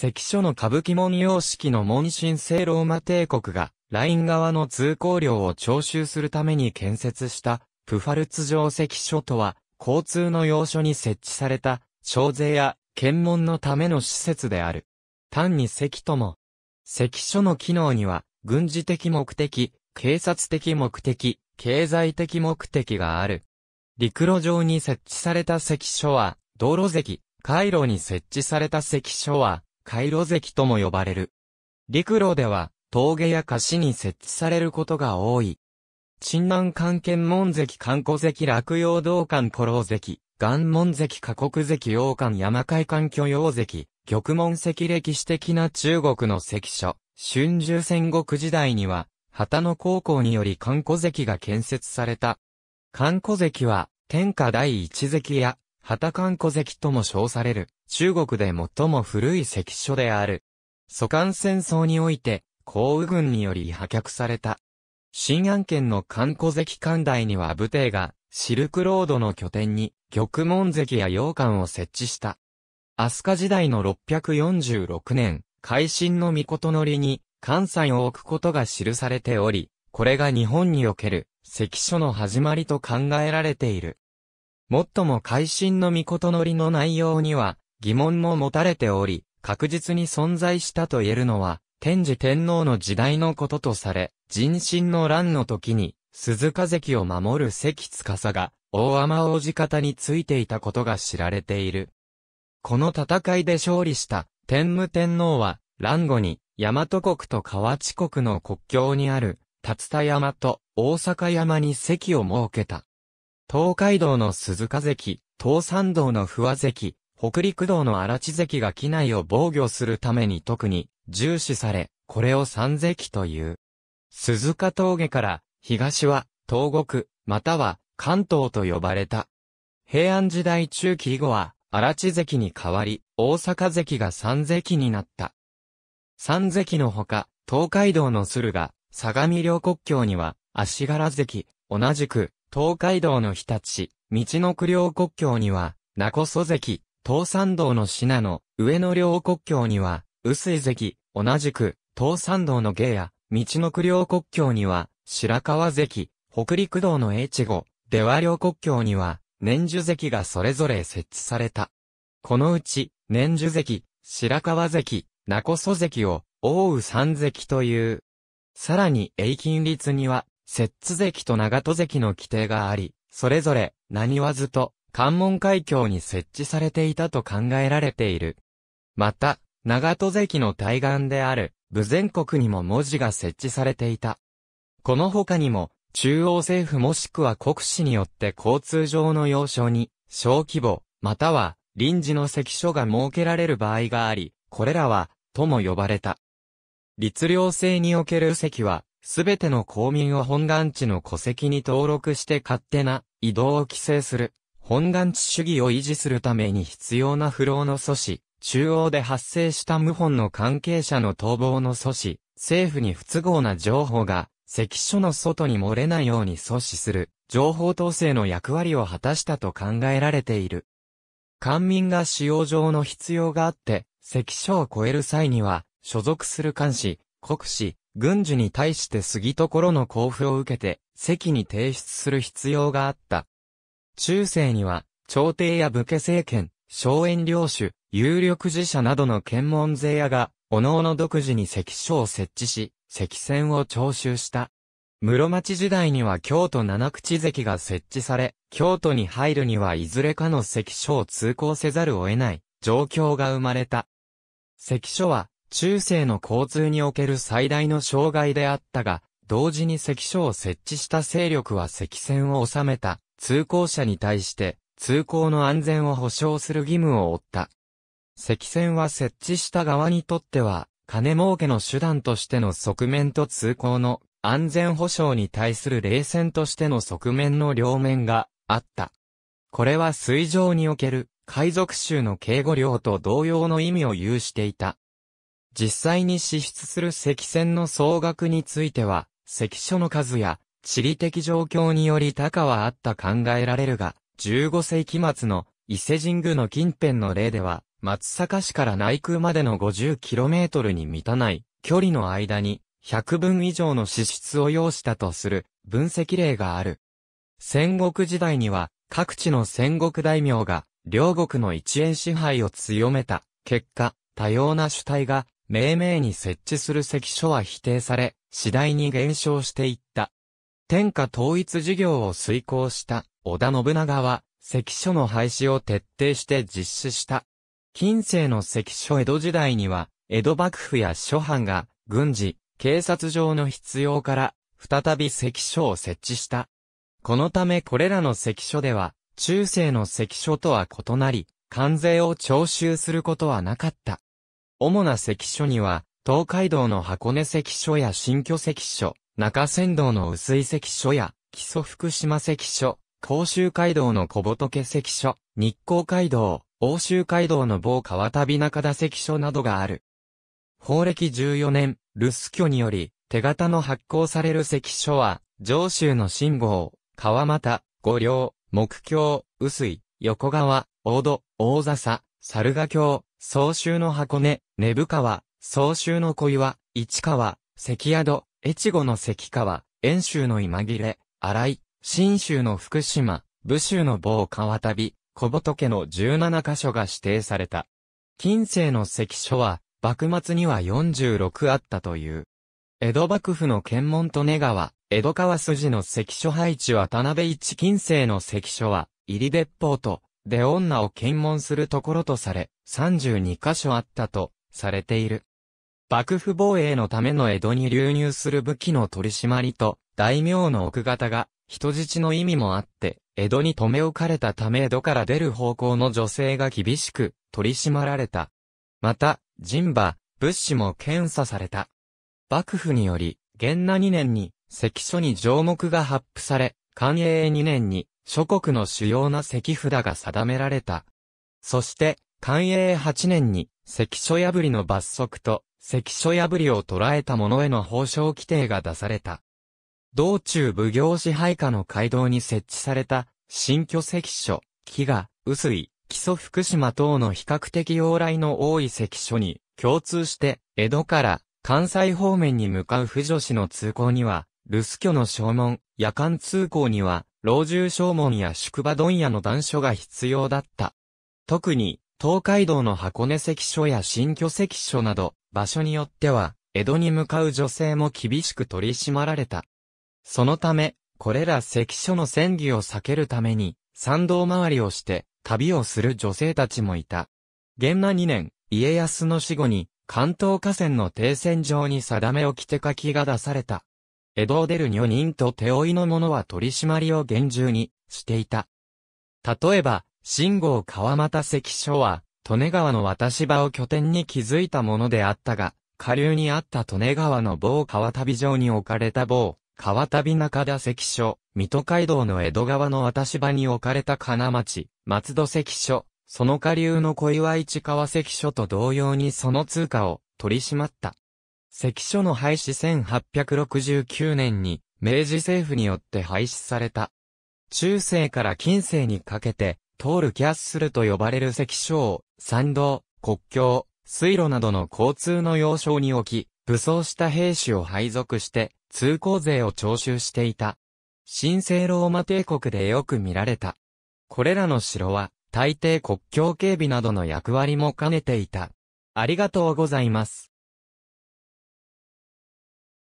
関所の歌舞伎門様式の門神聖ローマ帝国が、ライン側の通行料を徴収するために建設した、プファルツ城関所とは、交通の要所に設置された、小税や、検問のための施設である。単に関とも、関所の機能には、軍事的目的、警察的目的、経済的目的がある。陸路上に設置された関所は、道路関、回路に設置された関所は、回路関とも呼ばれる。陸路では、峠や菓子に設置されることが多い。沈南関検門関、観光関、落葉道館古老関、岩門関、過国関、王館山海館巨洋関、玉門関、歴史的な中国の関所、春秋戦国時代には、旗野高校により観光関が建設された。観光関は、天下第一関や、旗艦古籍とも称される、中国で最も古い関所である。蘇漢戦争において、皇雨軍により破却された。新安県の韓古関関台には武帝が、シルクロードの拠点に、玉門関や洋館を設置した。飛鳥時代の646年、海新の御事のりに、関西を置くことが記されており、これが日本における、関所の始まりと考えられている。もっとも会心の御事のりの内容には疑問も持たれており、確実に存在したと言えるのは、天智天皇の時代のこととされ、人心の乱の時に、鈴鹿関を守る関司が、大天王子方についていたことが知られている。この戦いで勝利した天武天皇は、乱後に、大和国と河内国の国境にある、竜田山と大阪山に席を設けた。東海道の鈴鹿関、東山道の不和関、北陸道の荒地関が機内を防御するために特に重視され、これを三関という。鈴鹿峠から東は東国、または関東と呼ばれた。平安時代中期以後は荒地関に代わり、大阪関が三関になった。三関のほか、東海道の駿河、相模両国境には足柄関、同じく東海道の日立、道の区両国境には、名古祖関、東山道の信濃、上野両国境には、薄井関、同じく、東山道の下や、道の区両国境には、白川関、北陸道の越後、出羽両国境には、年樹関がそれぞれ設置された。このうち、年樹関、白川関、名古祖関を、奥羽三関という。さらに、永金律には、摂津関と長戸関の規定があり、それぞれ、何わずと、関門海峡に設置されていたと考えられている。また、長戸関の対岸である、武全国にも文字が設置されていた。この他にも、中央政府もしくは国史によって交通上の要所に、小規模、または、臨時の関所が設けられる場合があり、これらは、とも呼ばれた。律令制における関は、すべての公民を本願地の戸籍に登録して勝手な移動を規制する、本願地主義を維持するために必要な不老の阻止、中央で発生した謀反の関係者の逃亡の阻止、政府に不都合な情報が、関所の外に漏れないように阻止する、情報統制の役割を果たしたと考えられている。官民が使用上の必要があって、関所を超える際には、所属する監視、国士、軍事に対して杉所の交付を受けて、席に提出する必要があった。中世には、朝廷や武家政権、荘園領主、有力寺社などの検問税屋が、各の独自に関所を設置し、関線を徴収した。室町時代には京都七口関が設置され、京都に入るにはいずれかの関所を通行せざるを得ない状況が生まれた。関所は中世の交通における最大の障害であったが、同時に関所を設置した勢力は赤線を収めた通行者に対して通行の安全を保障する義務を負った。赤線は設置した側にとっては金儲けの手段としての側面と通行の安全保障に対する冷戦としての側面の両面があった。これは水上における海賊州の警護領と同様の意味を有していた。実際に支出する積線の総額については、関所の数や地理的状況により高はあった考えられるが、15世紀末の伊勢神宮の近辺の例では、松阪市から内宮までの 50km に満たない距離の間に100分以上の支出を要したとする分析例がある。戦国時代には各地の戦国大名が両国の一円支配を強めた結果、多様な主体が命名に設置する関所は否定され、次第に減少していった。天下統一事業を遂行した織田信長は、関所の廃止を徹底して実施した。近世の関所江戸時代には、江戸幕府や諸藩が、軍事、警察上の必要から、再び関所を設置した。このためこれらの関所では、中世の関所とは異なり、関税を徴収することはなかった。主な関所には、東海道の箱根関所や新居関所、中山道の薄井関所や、木曽福島関所、甲州街道の小仏関所、日光街道、欧州街道の某川旅中田関所などがある。法暦14年、留守居により、手形の発行される関所は、上州の信号、川又、五稜、木橋、薄井、横川、大戸、大笹、猿賀橋、総州の箱根、根府川、総州の小岩、市川、関宿、越後の関川、遠州の今切れ、荒井、新州の福島、武州の某川旅、小仏の17箇所が指定された。近世の関所は、幕末には46あったという。江戸幕府の検問と根川、江戸川筋の関所配置渡辺一近世の関所は、入り別法と、で女を検問するところとされ、32カ所あったとされている。幕府防衛のための江戸に流入する武器の取り締まりと、大名の奥方が、人質の意味もあって、江戸に留め置かれたため江戸から出る方向の女性が厳しく取り締まられた。また、人馬、物資も検査された。幕府により、元那2年に、関所に条目が発布され、寛永2年に、諸国の主要な石札が定められた。そして、寛永8年に、石書破りの罰則と、石書破りを捉えた者への報奨規定が出された。道中奉行支配下の街道に設置された、新居石書、木が、薄い、基礎福島等の比較的往来の多い石書に、共通して、江戸から関西方面に向かう婦女子の通行には、留守居の正門、夜間通行には、老中正門や宿場問屋の断書が必要だった。特に、東海道の箱根関所や新居関所など、場所によっては、江戸に向かう女性も厳しく取り締まられた。そのため、これら関所の戦議を避けるために、参道回りをして、旅をする女性たちもいた。元場2年、家康の死後に、関東河川の停戦場に定め置きて書きが出された。江戸を出る女人と手負いの者は取り締まりを厳重にしていた。例えば、信号川又関所は、利根川の渡し場を拠点に築いたものであったが、下流にあった利根川の某川旅場に置かれた某、川旅中田関所、水戸街道の江戸川の渡し場に置かれた金町、松戸関所、その下流の小岩市川関所と同様にその通貨を取り締まった。関所の廃止1869年に明治政府によって廃止された。中世から近世にかけて、通るキャッスルと呼ばれる関所山道、国境、水路などの交通の要衝に置き、武装した兵士を配属して、通行税を徴収していた。神聖ローマ帝国でよく見られた。これらの城は、大抵国境警備などの役割も兼ねていた。ありがとうございます。